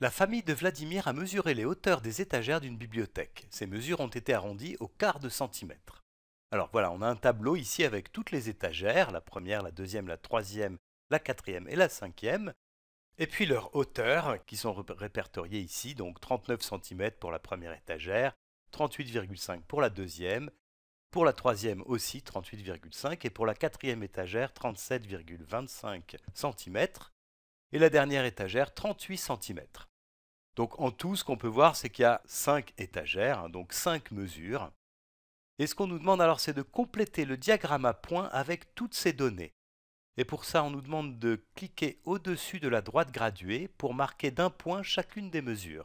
La famille de Vladimir a mesuré les hauteurs des étagères d'une bibliothèque. Ces mesures ont été arrondies au quart de centimètre. Alors voilà, on a un tableau ici avec toutes les étagères, la première, la deuxième, la troisième, la quatrième et la cinquième, et puis leurs hauteurs qui sont répertoriées ici, donc 39 cm pour la première étagère, 38,5 pour la deuxième, pour la troisième aussi 38,5 et pour la quatrième étagère 37,25 cm et la dernière étagère 38 cm. Donc en tout, ce qu'on peut voir, c'est qu'il y a 5 étagères, hein, donc 5 mesures. Et ce qu'on nous demande alors, c'est de compléter le diagramme à points avec toutes ces données. Et pour ça, on nous demande de cliquer au-dessus de la droite graduée pour marquer d'un point chacune des mesures.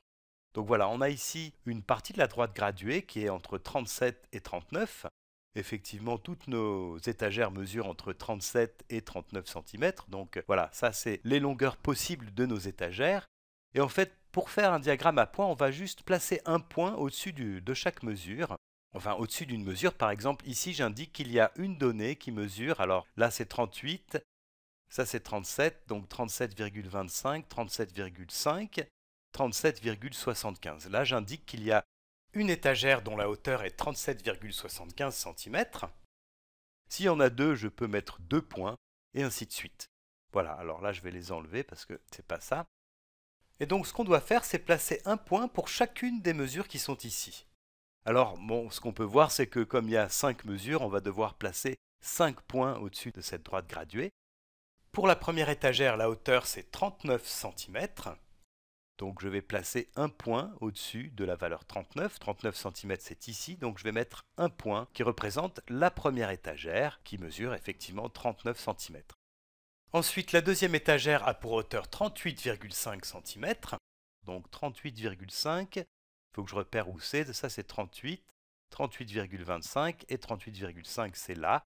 Donc voilà, on a ici une partie de la droite graduée qui est entre 37 et 39. Effectivement, toutes nos étagères mesurent entre 37 et 39 cm. Donc voilà, ça c'est les longueurs possibles de nos étagères. Et en fait, pour faire un diagramme à points, on va juste placer un point au-dessus de chaque mesure. Enfin, au-dessus d'une mesure, par exemple, ici j'indique qu'il y a une donnée qui mesure, alors là c'est 38, ça c'est 37, donc 37,25, 37,5, 37,75. Là j'indique qu'il y a une étagère dont la hauteur est 37,75 cm. S'il y en a deux, je peux mettre deux points, et ainsi de suite. Voilà, alors là je vais les enlever parce que c'est pas ça. Et donc ce qu'on doit faire, c'est placer un point pour chacune des mesures qui sont ici. Alors, bon, ce qu'on peut voir, c'est que comme il y a 5 mesures, on va devoir placer 5 points au-dessus de cette droite graduée. Pour la première étagère, la hauteur, c'est 39 cm. Donc je vais placer un point au-dessus de la valeur 39. 39 cm, c'est ici, donc je vais mettre un point qui représente la première étagère, qui mesure effectivement 39 cm. Ensuite, la deuxième étagère a pour hauteur 38,5 cm. Donc 38,5. Il faut que je repère où c'est. Ça, c'est 38. 38,25 et 38,5, c'est là.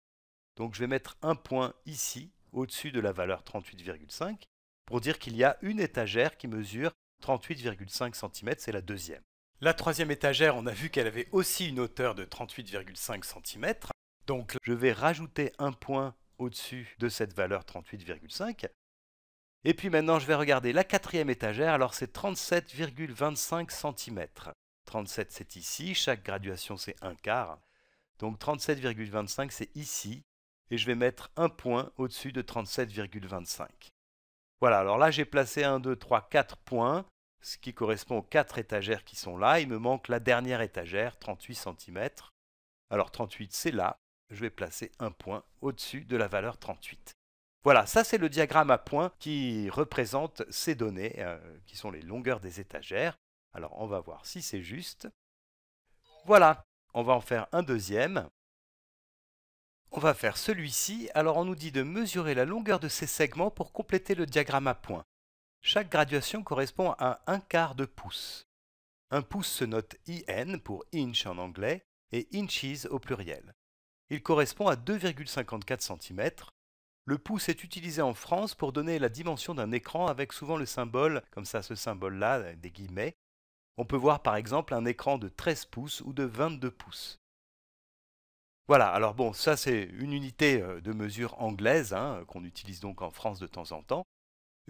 Donc je vais mettre un point ici, au-dessus de la valeur 38,5, pour dire qu'il y a une étagère qui mesure 38,5 cm, c'est la deuxième. La troisième étagère, on a vu qu'elle avait aussi une hauteur de 38,5 cm. Donc je vais rajouter un point au-dessus de cette valeur 38,5. Et puis maintenant, je vais regarder la quatrième étagère. Alors, c'est 37,25 cm. 37, c'est ici. Chaque graduation, c'est un quart. Donc, 37,25, c'est ici. Et je vais mettre un point au-dessus de 37,25. Voilà, alors là, j'ai placé 1, 2, 3, 4 points, ce qui correspond aux quatre étagères qui sont là. Il me manque la dernière étagère, 38 cm. Alors, 38, c'est là je vais placer un point au-dessus de la valeur 38. Voilà, ça c'est le diagramme à points qui représente ces données, euh, qui sont les longueurs des étagères. Alors on va voir si c'est juste. Voilà, on va en faire un deuxième. On va faire celui-ci. Alors on nous dit de mesurer la longueur de ces segments pour compléter le diagramme à points. Chaque graduation correspond à un quart de pouce. Un pouce se note IN pour inch en anglais et inches au pluriel. Il correspond à 2,54 cm. Le pouce est utilisé en France pour donner la dimension d'un écran avec souvent le symbole, comme ça ce symbole-là, des guillemets. On peut voir par exemple un écran de 13 pouces ou de 22 pouces. Voilà, alors bon, ça c'est une unité euh, de mesure anglaise hein, qu'on utilise donc en France de temps en temps.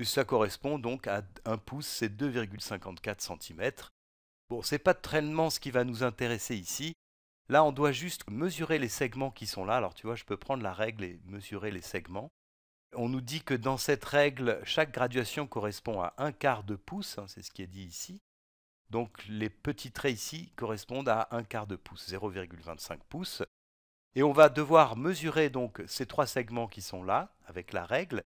Ça correspond donc à 1 pouce, c'est 2,54 cm. Bon, c'est pas de traînement ce qui va nous intéresser ici. Là, on doit juste mesurer les segments qui sont là. Alors, tu vois, je peux prendre la règle et mesurer les segments. On nous dit que dans cette règle, chaque graduation correspond à un quart de pouce, hein, c'est ce qui est dit ici. Donc les petits traits ici correspondent à un quart de pouce, 0,25 pouces. Et on va devoir mesurer donc ces trois segments qui sont là, avec la règle,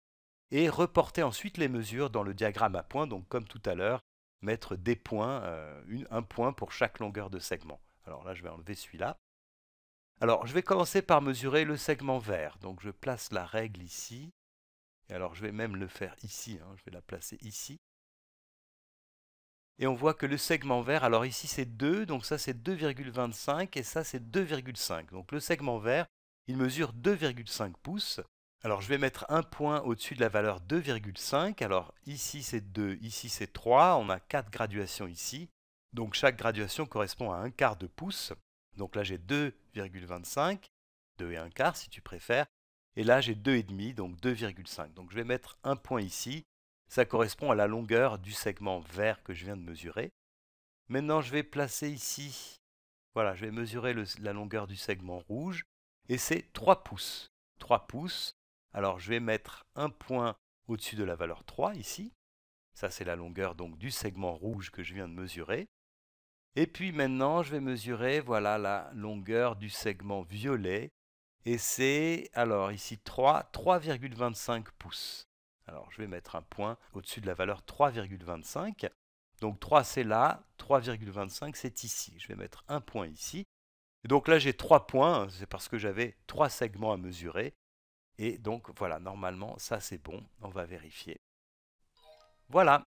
et reporter ensuite les mesures dans le diagramme à points, donc comme tout à l'heure, mettre des points, euh, un point pour chaque longueur de segment. Alors là, je vais enlever celui-là. Alors, je vais commencer par mesurer le segment vert. Donc, je place la règle ici. Et alors, je vais même le faire ici. Hein. Je vais la placer ici. Et on voit que le segment vert, alors ici c'est 2, donc ça c'est 2,25 et ça c'est 2,5. Donc le segment vert, il mesure 2,5 pouces. Alors je vais mettre un point au-dessus de la valeur 2,5. Alors ici c'est 2, ici c'est 3, on a 4 graduations ici. Donc chaque graduation correspond à un quart de pouce. Donc là j'ai 2,25, 2 et un quart si tu préfères. Et là j'ai 2,5, donc 2,5. Donc je vais mettre un point ici. Ça correspond à la longueur du segment vert que je viens de mesurer. Maintenant je vais placer ici, voilà, je vais mesurer la longueur du segment rouge. Et c'est 3 pouces. 3 pouces. Alors je vais mettre un point au-dessus de la valeur 3 ici. Ça c'est la longueur donc du segment rouge que je viens de mesurer. Et puis maintenant, je vais mesurer voilà, la longueur du segment violet. Et c'est, alors ici, 3, 3,25 pouces. Alors je vais mettre un point au-dessus de la valeur 3,25. Donc 3 c'est là, 3,25 c'est ici. Je vais mettre un point ici. donc là j'ai 3 points, hein, c'est parce que j'avais 3 segments à mesurer. Et donc voilà, normalement ça c'est bon, on va vérifier. Voilà,